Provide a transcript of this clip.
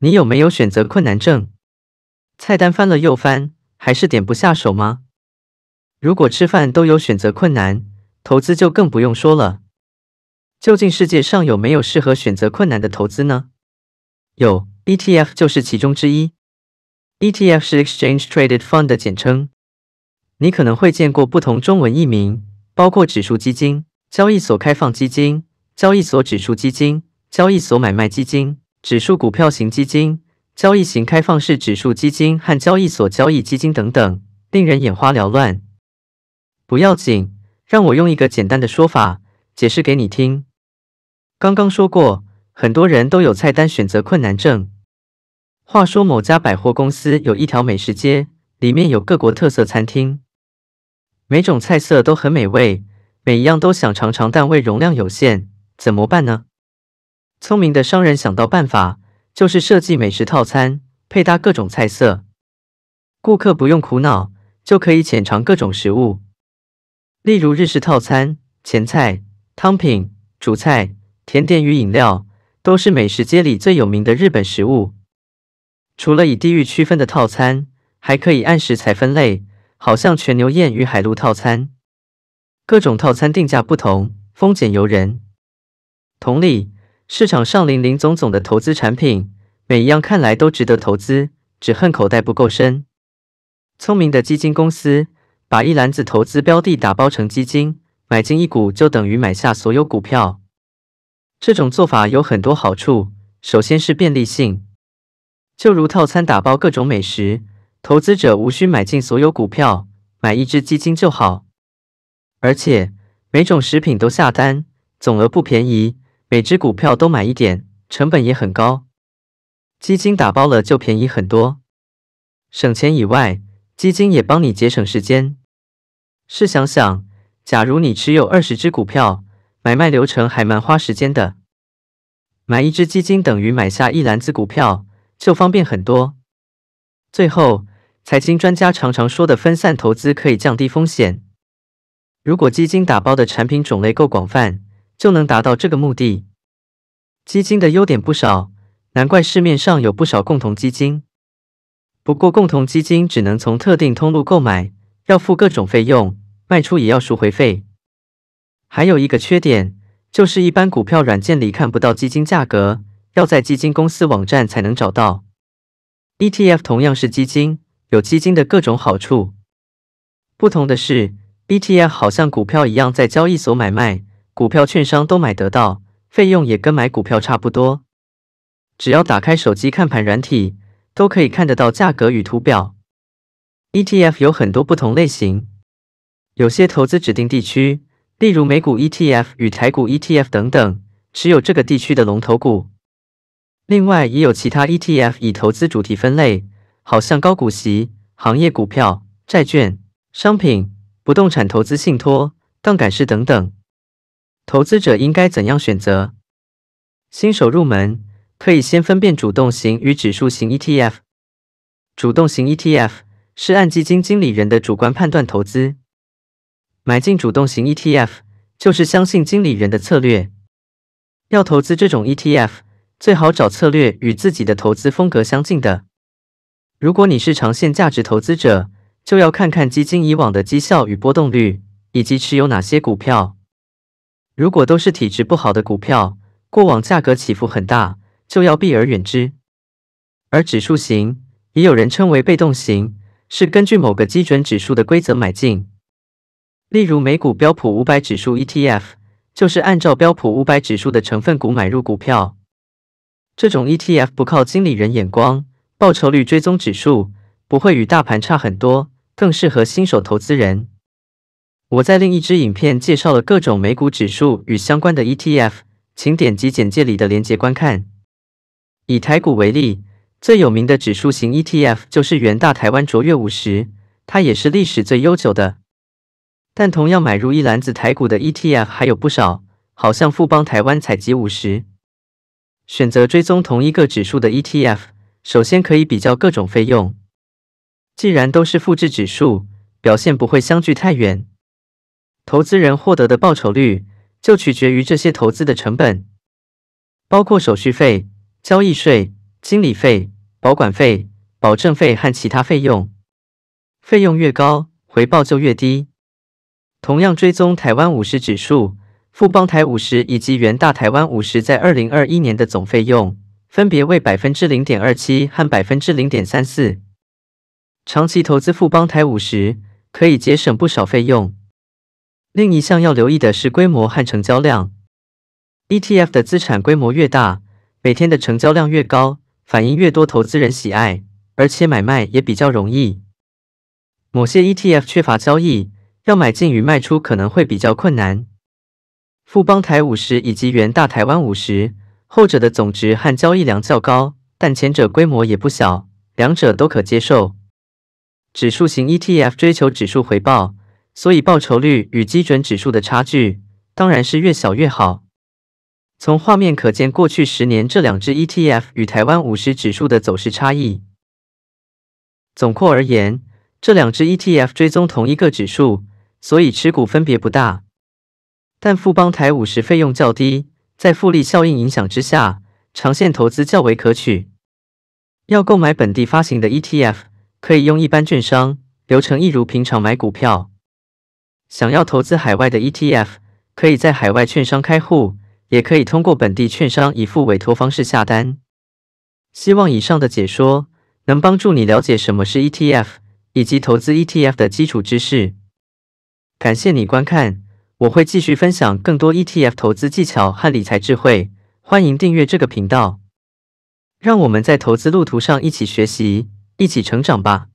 你有没有选择困难症？菜单翻了又翻，还是点不下手吗？如果吃饭都有选择困难，投资就更不用说了。究竟世界上有没有适合选择困难的投资呢？有，ETF 就是其中之一。ETF 是 Exchange Traded Fund 的简称，你可能会见过不同中文译名，包括指数基金、交易所开放基金、交易所指数基金、交易所买卖基金。指数股票型基金、交易型开放式指数基金和交易所交易基金等等，令人眼花缭乱。不要紧，让我用一个简单的说法解释给你听。刚刚说过，很多人都有菜单选择困难症。话说，某家百货公司有一条美食街，里面有各国特色餐厅，每种菜色都很美味，每一样都想尝尝，但胃容量有限，怎么办呢？聪明的商人想到办法，就是设计美食套餐，配搭各种菜色，顾客不用苦恼，就可以浅尝各种食物。例如日式套餐，前菜、汤品、主菜、甜点与饮料，都是美食街里最有名的日本食物。除了以地域区分的套餐，还可以按食材分类，好像全牛宴与海陆套餐。各种套餐定价不同，丰俭由人。同理。市场上林林总总的投资产品，每一样看来都值得投资，只恨口袋不够深。聪明的基金公司把一篮子投资标的打包成基金，买进一股就等于买下所有股票。这种做法有很多好处，首先是便利性，就如套餐打包各种美食，投资者无需买进所有股票，买一只基金就好。而且每种食品都下单，总额不便宜。每只股票都买一点，成本也很高。基金打包了就便宜很多，省钱以外，基金也帮你节省时间。试想想，假如你持有二十只股票，买卖流程还蛮花时间的。买一只基金等于买下一篮子股票，就方便很多。最后，财经专家常常说的分散投资可以降低风险，如果基金打包的产品种类够广泛。就能达到这个目的。基金的优点不少，难怪市面上有不少共同基金。不过，共同基金只能从特定通路购买，要付各种费用，卖出也要赎回费。还有一个缺点，就是一般股票软件里看不到基金价格，要在基金公司网站才能找到。ETF 同样是基金，有基金的各种好处，不同的是，ETF 好像股票一样在交易所买卖。股票、券商都买得到，费用也跟买股票差不多。只要打开手机看盘软体，都可以看得到价格与图表。ETF 有很多不同类型，有些投资指定地区，例如美股 ETF 与台股 ETF 等等，持有这个地区的龙头股。另外也有其他 ETF 以投资主题分类，好像高股息、行业股票、债券、商品、不动产投资信托、杠杆式等等。投资者应该怎样选择？新手入门可以先分辨主动型与指数型 ETF。主动型 ETF 是按基金经理人的主观判断投资，买进主动型 ETF 就是相信经理人的策略。要投资这种 ETF，最好找策略与自己的投资风格相近的。如果你是长线价值投资者，就要看看基金以往的绩效与波动率，以及持有哪些股票。如果都是体质不好的股票，过往价格起伏很大，就要避而远之。而指数型，也有人称为被动型，是根据某个基准指数的规则买进。例如美股标普五百指数 ETF，就是按照标普五百指数的成分股买入股票。这种 ETF 不靠经理人眼光，报酬率追踪指数，不会与大盘差很多，更适合新手投资人。我在另一支影片介绍了各种美股指数与相关的 ETF，请点击简介里的链接观看。以台股为例，最有名的指数型 ETF 就是元大台湾卓越五十，它也是历史最悠久的。但同样买入一篮子台股的 ETF 还有不少，好像富邦台湾采集五十。选择追踪同一个指数的 ETF，首先可以比较各种费用。既然都是复制指数，表现不会相距太远。投资人获得的报酬率就取决于这些投资的成本，包括手续费、交易税、经理费、保管费、保证费和其他费用。费用越高，回报就越低。同样，追踪台湾五十指数、富邦台五十以及元大台湾五十在二零二一年的总费用分别为百分之零点二七和百分之零点三四。长期投资富邦台五十可以节省不少费用。另一项要留意的是规模和成交量。ETF 的资产规模越大，每天的成交量越高，反映越多投资人喜爱，而且买卖也比较容易。某些 ETF 缺乏交易，要买进与卖出可能会比较困难。富邦台五十以及元大台湾五十，后者的总值和交易量较高，但前者规模也不小，两者都可接受。指数型 ETF 追求指数回报。所以报酬率与基准指数的差距当然是越小越好。从画面可见，过去十年这两只 ETF 与台湾五十指数的走势差异。总括而言，这两只 ETF 追踪同一个指数，所以持股分别不大。但富邦台五十费用较低，在复利效应影响之下，长线投资较为可取。要购买本地发行的 ETF，可以用一般券商流程，一如平常买股票。想要投资海外的 ETF，可以在海外券商开户，也可以通过本地券商以付委托方式下单。希望以上的解说能帮助你了解什么是 ETF，以及投资 ETF 的基础知识。感谢你观看，我会继续分享更多 ETF 投资技巧和理财智慧，欢迎订阅这个频道。让我们在投资路途上一起学习，一起成长吧。